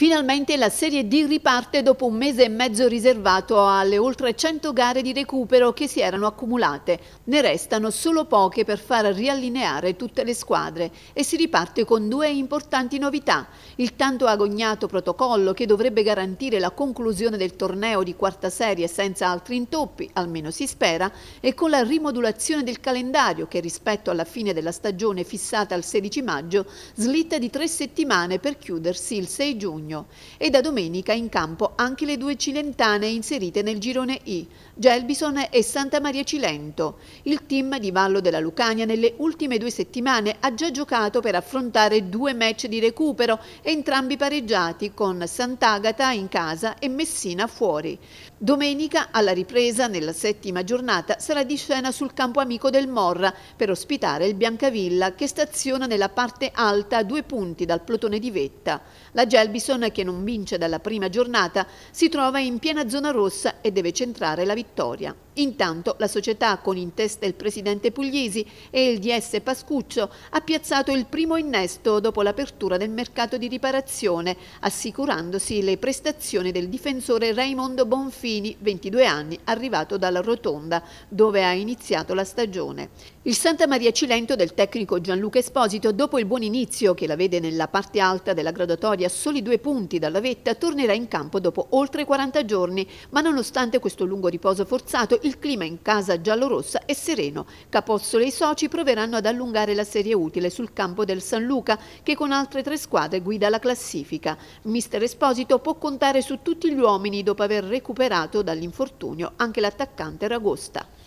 Finalmente la Serie D riparte dopo un mese e mezzo riservato alle oltre 100 gare di recupero che si erano accumulate. Ne restano solo poche per far riallineare tutte le squadre e si riparte con due importanti novità. Il tanto agognato protocollo che dovrebbe garantire la conclusione del torneo di quarta serie senza altri intoppi, almeno si spera, e con la rimodulazione del calendario che rispetto alla fine della stagione fissata al 16 maggio slitta di tre settimane per chiudersi il 6 giugno giugno e da domenica in campo anche le due cilentane inserite nel girone I, Gelbison e Santa Maria Cilento. Il team di Vallo della Lucania nelle ultime due settimane ha già giocato per affrontare due match di recupero, entrambi pareggiati con Sant'Agata in casa e Messina fuori. Domenica alla ripresa nella settima giornata sarà di scena sul campo amico del Morra per ospitare il Biancavilla che staziona nella parte alta a due punti dal plotone di vetta. La Gelbison Everton, che non vince dalla prima giornata, si trova in piena zona rossa e deve centrare la vittoria. Intanto la società, con in testa il presidente Pugliesi e il DS Pascuccio, ha piazzato il primo innesto dopo l'apertura del mercato di riparazione, assicurandosi le prestazioni del difensore Raimondo Bonfini, 22 anni, arrivato dalla Rotonda, dove ha iniziato la stagione. Il Santa Maria Cilento del tecnico Gianluca Esposito, dopo il buon inizio che la vede nella parte alta della graduatoria a soli due punti dalla vetta, tornerà in campo dopo oltre 40 giorni, ma nonostante questo lungo riposo forzato, il clima in casa giallorossa è sereno. Capozzole e i soci proveranno ad allungare la serie utile sul campo del San Luca, che con altre tre squadre guida la classifica. Mister Esposito può contare su tutti gli uomini dopo aver recuperato dall'infortunio anche l'attaccante Ragosta.